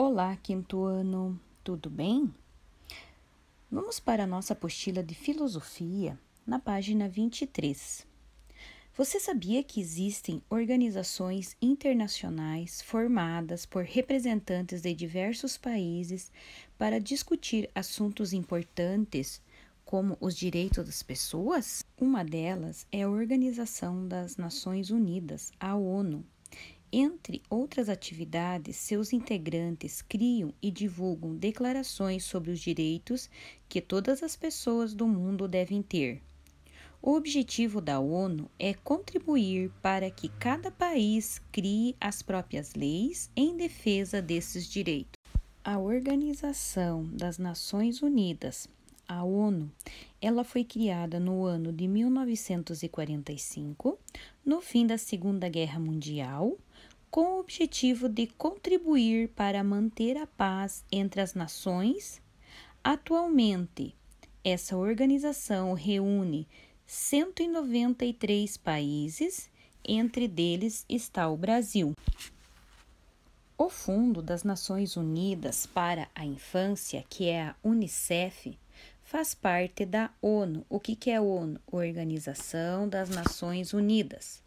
Olá, quinto ano, tudo bem? Vamos para a nossa apostila de filosofia, na página 23. Você sabia que existem organizações internacionais formadas por representantes de diversos países para discutir assuntos importantes como os direitos das pessoas? Uma delas é a Organização das Nações Unidas, a ONU, entre outras atividades, seus integrantes criam e divulgam declarações sobre os direitos que todas as pessoas do mundo devem ter. O objetivo da ONU é contribuir para que cada país crie as próprias leis em defesa desses direitos. A Organização das Nações Unidas, a ONU, ela foi criada no ano de 1945, no fim da Segunda Guerra Mundial, com o objetivo de contribuir para manter a paz entre as nações. Atualmente, essa organização reúne 193 países, entre deles está o Brasil. O Fundo das Nações Unidas para a Infância, que é a UNICEF, faz parte da ONU. O que, é a ONU? Organização das Nações Unidas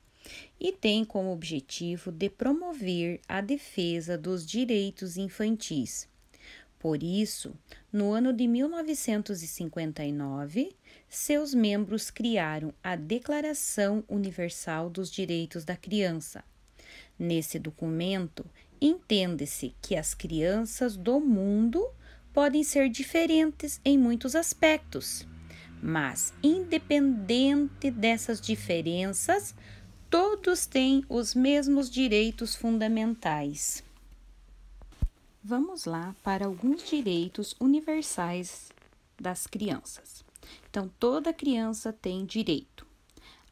e tem como objetivo de promover a defesa dos direitos infantis. Por isso, no ano de 1959, seus membros criaram a Declaração Universal dos Direitos da Criança. Nesse documento, entende-se que as crianças do mundo podem ser diferentes em muitos aspectos, mas, independente dessas diferenças, todos têm os mesmos direitos fundamentais. Vamos lá para alguns direitos universais das crianças. Então, toda criança tem direito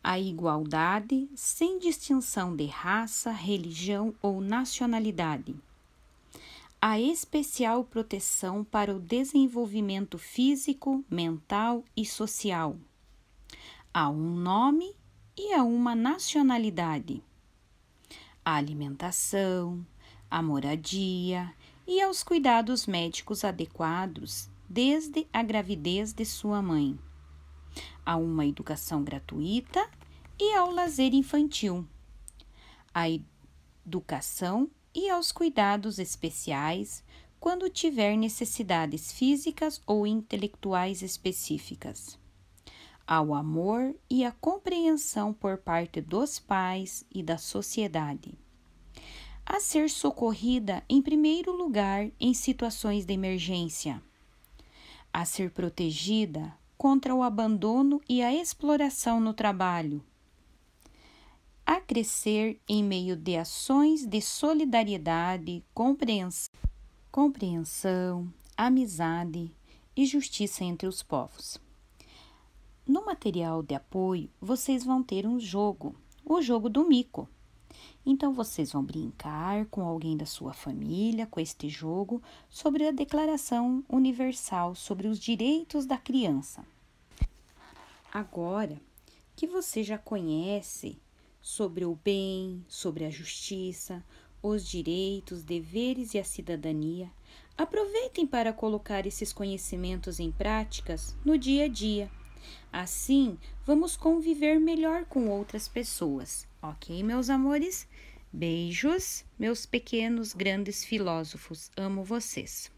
à igualdade sem distinção de raça, religião ou nacionalidade, à especial proteção para o desenvolvimento físico, mental e social, a um nome e a uma nacionalidade, a alimentação, a moradia e aos cuidados médicos adequados desde a gravidez de sua mãe, a uma educação gratuita e ao lazer infantil, a educação e aos cuidados especiais quando tiver necessidades físicas ou intelectuais específicas ao amor e à compreensão por parte dos pais e da sociedade. A ser socorrida em primeiro lugar em situações de emergência. A ser protegida contra o abandono e a exploração no trabalho. A crescer em meio de ações de solidariedade, compreensão, compreensão amizade e justiça entre os povos. No material de apoio, vocês vão ter um jogo, o jogo do mico. Então, vocês vão brincar com alguém da sua família com este jogo sobre a Declaração Universal sobre os Direitos da Criança. Agora que você já conhece sobre o bem, sobre a justiça, os direitos, deveres e a cidadania, aproveitem para colocar esses conhecimentos em práticas no dia a dia Assim, vamos conviver melhor com outras pessoas, ok, meus amores? Beijos, meus pequenos grandes filósofos, amo vocês.